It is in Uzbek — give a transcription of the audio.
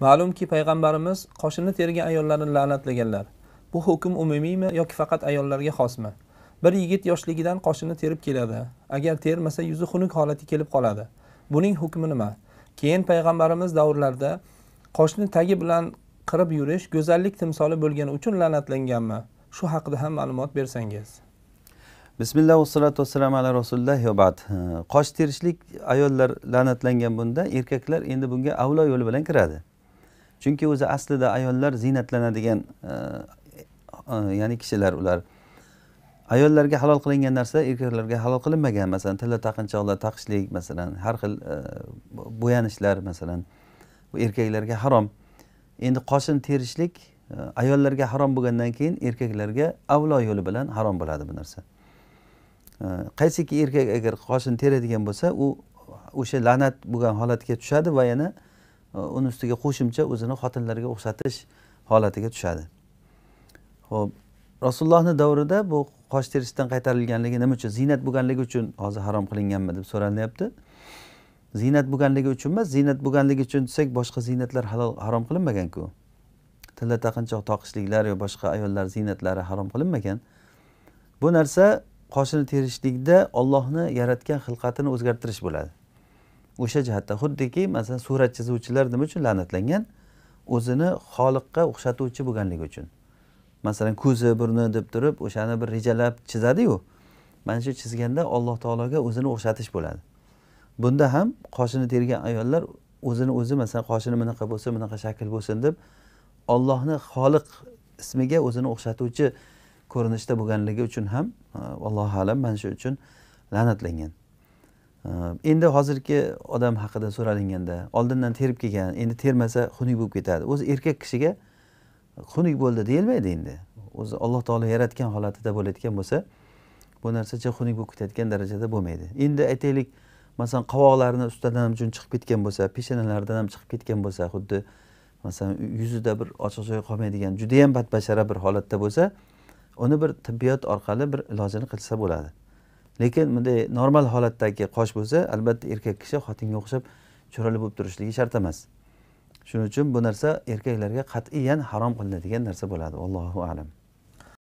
ma'lumki payg'ambarimiz qoshini tergan ayollarni la'natlaganlar bu hukm umumiymi yoki faqat ayollarga xosmi bir yigit yoshligidan qoshini terib keladi agar termasa yuzi xunuk holatga kelib qoladi buning hukmi nima keyin payg'ambarimiz davrlarida qoshni tagi bilan qirib yurish go'zallik timsoli bo'lgani uchun la'natlanganmi shu haqida ham ma'lumot bersangiz bismillah vassalotu vassalam ala rasulillah yobad qosh terishlik ayollar la'natlangan bunda erkaklar endi bunga avlo yo'li bilan kiradi chunki o'zi aslida ayollar ziynatlanadigan e, e, ya'ni kishilar ular ayollarga halol qilingan narsa erkaklarga halol qilinmagan masalan tilla taqinchoqlar taqishlik masalan har xil e, bo'yanishlar masalan bu erkaklarga harom endi qoshini terishlik ayollarga harom bo'lgandan keyin erkaklarga avlo yo'li bilan harom bo'ladi bu narsa qaysiki erkak agar qoshini teradigan bo'lsa u o'sha la'nat bo'lgan holatga tushadi va yana uni ustiga qo'shimcha o'zini xotinlarga o'xshatish holatiga tushadi ho'p rasulullohni davrida bu qosh terishdan qaytarilganligi nima uchun ziynat bo'lganligi uchun hozir harom qilinganmi deb so'ralinyapti ziynat bo'lganligi uchun emas ziynat bo'lganligi uchun desak boshqa ziynatlar halol harom qilinmaganku tilla taqinchoq toqishliklar yo boshqa ayollar ziynatlari harom qilinmagan bu narsa qoshini terishlikda ollohni yaratgan xilqatini o'zgartirish bo'ladi o'sha jihatda xuddiki masalan surat chizuvchilar nima uchun la'natlangan o'zini xoliqqa o'xshatuvchi bo'lganligi uchun masalan ko'zi burni deb turib o'shani bir rejalab chizadiyu mana shu chizganda alloh taologa o'zini o'xshatish bo'ladi bunda ham qoshini tergan ayollar o'zini o'zi masalan qoshini bunaqa bo'lsin bunaqa shakl bo'lsin deb ollohni xoliq ismiga o'zini o'xshatuvchi ko'rinishda bo'lganligi uchun ham e, allohu alam mana shu uchun la'natlangan Ehm, endi hozirgi odam haqida so'ralinganda oldindan terib kelgan endi termasa xunuk bo'lib ketadi o'zi erkak kishiga xunuk bo'ldi deyilmaydi endi o'zi alloh taolo yaratgan holatida bo'layotgan bo'lsa bu narsacha xunuk bo'lib ketayotgan darajada bo'lmaydi endi aytaylik masalan qovoqlarini ustidan ham jun chiqib ketgan bo'lsa peshanalaridan ham chiqib ketgan bo'lsa xuddi masalan yuzida bir ochiq joy qolmaydigan judayam badbashara bir holatda bo'lsa uni bir tibbiyot orqali bir ilojini qilsa bo'ladi lekin bunday normal holatdagi qosh bo'lsa albatta erkak kishi xotinga o'xshab chiroyli bo'lib turishligi shart emas shuning uchun bu narsa erkaklarga qat'iyan harom qilinadigan narsa bo'ladi allohu alam